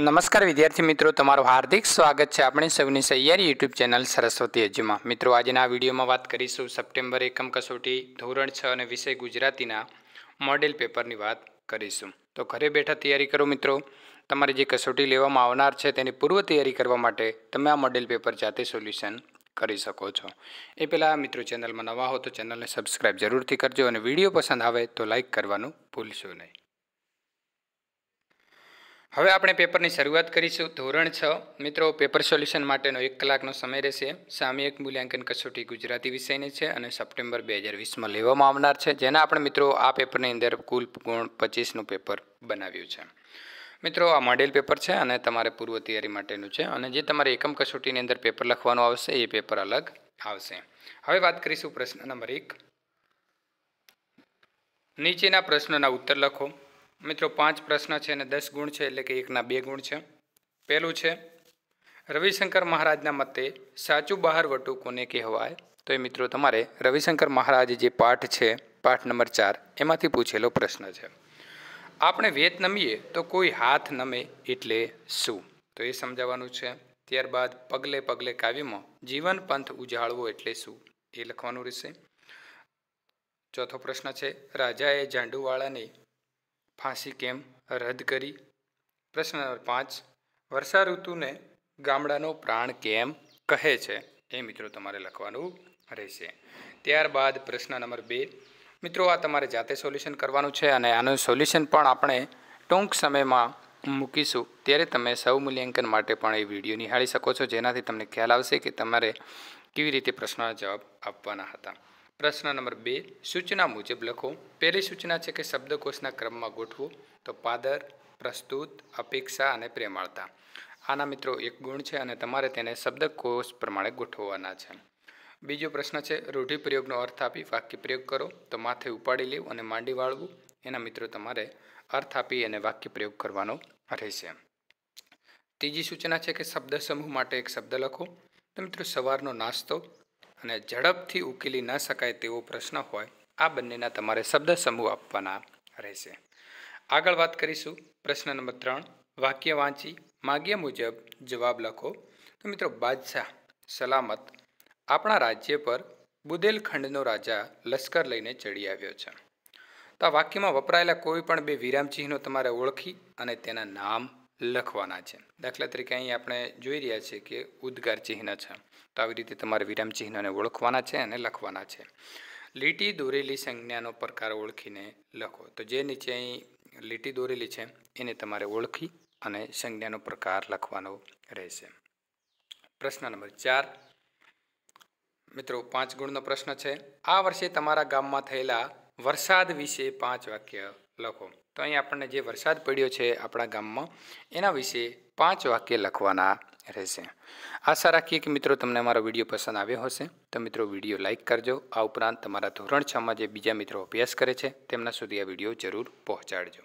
નમસ્કાર વિદ્યાર્થી મિત્રો તમારું હાર્દિક સ્વાગત છે આપણે સૌની સૈયારી યુટ્યુબ ચેનલ સરસ્વતી એજ્યુમાં મિત્રો આજના વિડીયોમાં વાત કરીશું સપ્ટેમ્બર એકમ કસોટી ધોરણ છ અને વિષય ગુજરાતીના મોડેલ પેપરની વાત કરીશું તો ઘરે બેઠા તૈયારી કરો મિત્રો તમારી જે કસોટી લેવામાં આવનાર છે તેની પૂર્વ તૈયારી કરવા માટે તમે આ મોડેલ પેપર જાતે સોલ્યુશન કરી શકો છો એ પહેલાં મિત્રો ચેનલમાં નવા હો તો ચેનલને સબસ્ક્રાઈબ જરૂરથી કરજો અને વિડીયો પસંદ આવે તો લાઇક કરવાનું ભૂલશો નહીં હવે આપણે પેપરની શરૂઆત કરીશું ધોરણ છ મિત્રો પેપર સોલ્યુશન માટેનો એક કલાકનો સમય રહેશે સામયિક મૂલ્યાંકન કસોટી ગુજરાતી વિષયની છે અને સપ્ટેમ્બર બે હજાર વીસમાં લેવામાં આવનાર છે જેના આપણે મિત્રો આ પેપરની અંદર કુલ ગુણ પચીસનું પેપર બનાવ્યું છે મિત્રો આ મોડેલ પેપર છે અને તમારે પૂર્વ તૈયારી માટેનું છે અને જે તમારે એકમ કસોટીની અંદર પેપર લખવાનું આવશે એ પેપર અલગ આવશે હવે વાત કરીશું પ્રશ્ન નંબર એક નીચેના પ્રશ્નોના ઉત્તર લખો મિત્રો પાંચ પ્રશ્ન છે અને દસ ગુણ છે એટલે કે એકના બે ગુણ છે પહેલું છે રવિશંકર મહારાજના મતે સાચું બહારવટું કોને કહેવાય તો એ મિત્રો તમારે રવિશંકર મહારાજ જે પાઠ છે પાઠ નંબર ચાર એમાંથી પૂછેલો પ્રશ્ન છે આપણે વેત નમીએ તો કોઈ હાથ નમે એટલે શું તો એ સમજાવવાનું છે ત્યારબાદ પગલે પગલે કાવ્યમાં જીવન પંથ ઉજાળવો એટલે શું એ લખવાનું રહેશે ચોથો પ્રશ્ન છે રાજાએ ઝાંડુવાળાની ફાંસી કેમ રદ કરી પ્રશ્ન નંબર પાંચ વર્ષા ઋતુને ગામડાનો પ્રાણ કેમ કહે છે એ મિત્રો તમારે લખવાનું રહેશે ત્યારબાદ પ્રશ્ન નંબર બે મિત્રો આ તમારે જાતે સોલ્યુશન કરવાનું છે અને આનું સોલ્યુશન પણ આપણે ટૂંક સમયમાં મૂકીશું ત્યારે તમે સૌ મૂલ્યાંકન માટે પણ એ વિડીયો નિહાળી શકો છો જેનાથી તમને ખ્યાલ આવશે કે તમારે કેવી રીતે પ્રશ્નના જવાબ આપવાના હતા પ્રશ્ન નંબર બે સૂચના મુજબ લખો પહેલી સૂચના છે કે શબ્દકોશના ક્રમમાં ગોઠવો તો પાદર પ્રસ્તુત અપેક્ષા અને પ્રેમાળતા આના મિત્રો એક ગુણ છે અને તમારે તેને શબ્દકોશ પ્રમાણે ગોઠવવાના છે બીજો પ્રશ્ન છે રૂઢિપ્રયોગનો અર્થ આપી વાક્ય પ્રયોગ કરો તો માથે ઉપાડી લેવું અને માંડી વાળવું એના મિત્રો તમારે અર્થ આપી અને વાક્ય પ્રયોગ કરવાનો રહેશે ત્રીજી સૂચના છે કે શબ્દ સમૂહ માટે એક શબ્દ લખો તો મિત્રો સવારનો નાસ્તો અને ઝડપથી ઉકેલી ન શકાય તેવો પ્રશ્ન હોય આ બંનેના તમારે શબ્દ સમૂહ આપવાના રહેશે આગળ વાત કરીશું પ્રશ્ન નંબર ત્રણ વાક્ય વાંચી માગ્યા મુજબ જવાબ લખો તો મિત્રો બાદશાહ સલામત આપણા રાજ્ય પર બુદેલખંડનો રાજા લશ્કર લઈને ચડી આવ્યો છે તો આ વાક્યમાં વપરાયેલા કોઈ પણ બે વિરામચિહ્નો તમારે ઓળખી અને તેના નામ લખવાના છે દાખલા તરીકે અહીં આપણે જોઈ રહ્યા છીએ કે ઉદ્ગાર ચિહ્ન છે તો આવી રીતે તમારે વિરામ ચિહ્નને ઓળખવાના છે અને લખવાના છે લીટી દોરેલી સંજ્ઞાનો પ્રકાર ઓળખીને લખો તો જે નીચે અહીં લીટી દોરેલી છે એને તમારે ઓળખી અને સંજ્ઞાનો પ્રકાર લખવાનો રહેશે પ્રશ્ન નંબર ચાર મિત્રો પાંચ ગુણનો પ્રશ્ન છે આ વર્ષે તમારા ગામમાં થયેલા વરસાદ વિશે પાંચ વાક્ય લખો તો અહીં આપણને જે વરસાદ પડ્યો છે આપણા ગામમાં એના વિશે પાંચ વાક્ય લખવાના રહેશે આશા રાખીએ કે મિત્રો તમને મારો વિડીયો પસંદ આવ્યો હશે તો મિત્રો વિડીયો લાઇક કરજો આ ઉપરાંત તમારા ધોરણ છમાં જે બીજા મિત્રો અભ્યાસ કરે છે તેમના સુધી આ વિડીયો જરૂર પહોંચાડજો